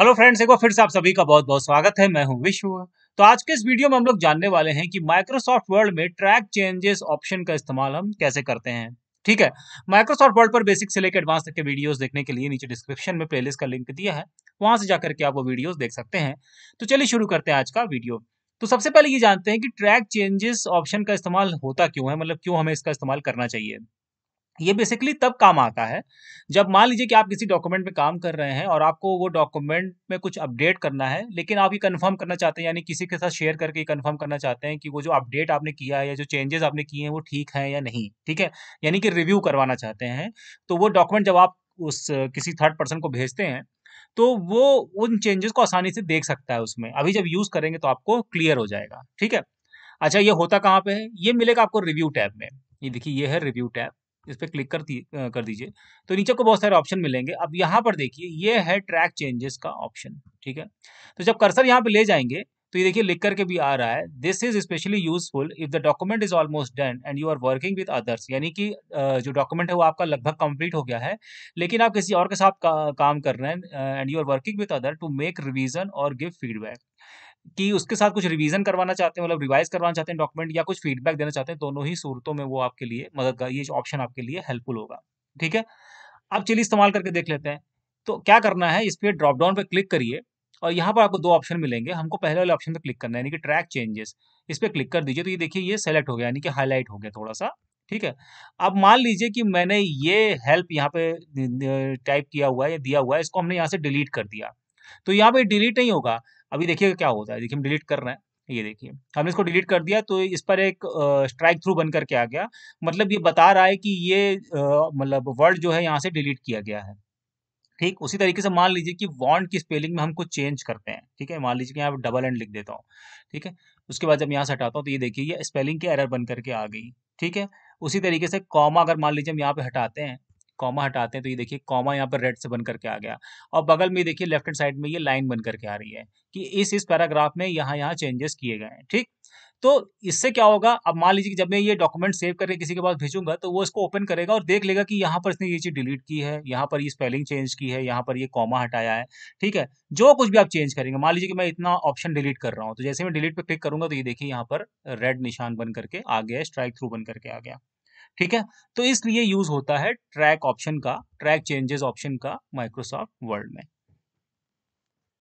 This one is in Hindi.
हेलो फ्रेंड्स एक बार फिर से आप सभी का बहुत बहुत स्वागत है मैं हूं विश्व तो आज के इस वीडियो में हम लोग जानने वाले हैं कि माइक्रोसॉफ्ट वर्ल्ड में ट्रैक चेंजेस ऑप्शन का इस्तेमाल हम कैसे करते हैं ठीक है माइक्रोसॉफ्ट वर्ल्ड पर बेसिक से लेकर एडवांस तक के वीडियोस देखने के लिए नीचे डिस्क्रिप्शन में प्लेलिस्ट का लिंक दिया है वहां से जाकर के आप वो वीडियोज देख सकते हैं तो चलिए शुरू करते हैं आज का वीडियो तो सबसे पहले ये जानते हैं कि ट्रैक चेंजेस ऑप्शन का इस्तेमाल होता क्यों है मतलब क्यों हमें इसका इस्तेमाल करना चाहिए ये बेसिकली तब काम आता है जब मान लीजिए कि आप किसी डॉक्यूमेंट में काम कर रहे हैं और आपको वो डॉक्यूमेंट में कुछ अपडेट करना है लेकिन आप ये कंफर्म करना चाहते हैं यानी किसी के साथ शेयर करके कंफर्म करना चाहते हैं कि वो जो अपडेट आपने किया है या जो चेंजेस आपने किए हैं वो ठीक है या नहीं ठीक है यानी कि रिव्यू करवाना चाहते हैं तो वो डॉक्यूमेंट जब आप उस किसी थर्ड पर्सन को भेजते हैं तो वो उन चेंजेस को आसानी से देख सकता है उसमें अभी जब यूज़ करेंगे तो आपको क्लियर हो जाएगा ठीक है अच्छा ये होता कहाँ पे है ये मिलेगा आपको रिव्यू टैब में ये देखिए ये है रिव्यू टैब इस पर क्लिक कर कर दीजिए तो नीचे को बहुत सारे ऑप्शन मिलेंगे अब यहाँ पर देखिए ये है ट्रैक चेंजेस का ऑप्शन ठीक है तो जब कर्सर यहाँ पे ले जाएंगे तो ये देखिए लिख करके भी आ रहा है this is specially useful if the document is almost done and you are working with others यानी कि जो डॉक्यूमेंट है वो आपका लगभग कंप्लीट हो गया है लेकिन आप किसी और के साथ का, काम कर रहे हैं and you are working with other to make revision और गिव फीडबैक कि उसके साथ कुछ रिवीजन करवाना चाहते हैं मतलब रिवाइज करवाना चाहते हैं डॉक्यूमेंट या कुछ फीडबैक देना चाहते हैं दोनों ही सूरतों में वो आपके लिए मददगार ये ऑप्शन आपके लिए हेल्पफुल होगा ठीक है अब चलिए इस्तेमाल करके देख लेते हैं तो क्या करना है इस पर ड्रॉपडाउन पर क्लिक करिए और यहाँ पर आपको दो ऑप्शन मिलेंगे हमको पहले वाले ऑप्शन पर क्लिक करना है यानी कि ट्रैक चेंजेस इस पर क्लिक कर दीजिए तो ये देखिए ये सेलेक्ट हो गया यानी कि हाईलाइट हो गया थोड़ा सा ठीक है अब मान लीजिए कि मैंने ये हेल्प यहाँ पे टाइप किया हुआ है दिया हुआ है इसको हमने यहाँ से डिलीट कर दिया तो यहाँ पे डिलीट नहीं होगा अभी देखिए क्या होता है देखिए हम डिलीट कर रहे हैं ये देखिए हमने इसको डिलीट कर दिया तो इस पर एक स्ट्राइक थ्रू बन करके आ गया मतलब ये बता रहा है कि ये मतलब वर्ड जो है यहाँ से डिलीट किया गया है ठीक उसी तरीके से मान लीजिए कि वॉन्ट की स्पेलिंग में हम कुछ चेंज करते हैं ठीक है मान लीजिए कि यहाँ पर डबल एंड लिख देता हूँ ठीक है उसके बाद जब यहाँ से हटाता हूँ तो ये देखिए ये स्पेलिंग की एरर बन करके आ गई ठीक है उसी तरीके से कॉमा अगर मान लीजिए हम यहाँ पे हटाते हैं कॉमा हटाते हैं तो ये देखिए कॉमा यहाँ पर रेड से बन करके आ गया और बगल में देखिए लेफ्ट हैंड साइड में ये लाइन बन करके आ रही है कि इस इस पैराग्राफ में यहाँ यहाँ चेंजेस किए गए हैं ठीक तो इससे क्या होगा अब मान लीजिए कि जब मैं ये डॉक्यूमेंट सेव करके किसी के पास भेजूंगा तो वो इसको ओपन करेगा और देख लेगा कि यहाँ पर इसने ये चीज़ डिलीट की है यहाँ पर ये स्पेलिंग चेंज की है यहाँ पर ये कॉमा हटाया है ठीक है जो कुछ भी आप चेंज करेंगे मान लीजिए कि मैं इतना ऑप्शन डिलीट कर रहा हूँ तो जैसे मैं डिलीट पर क्लिक करूंगा तो ये देखिए यहाँ पर रेड निशान बन करके आ गया स्ट्राइक थ्रू बन करके आ गया ठीक है तो इसलिए यूज होता है ट्रैक ऑप्शन का ट्रैक चेंजेस ऑप्शन का माइक्रोसॉफ्ट वर्ड में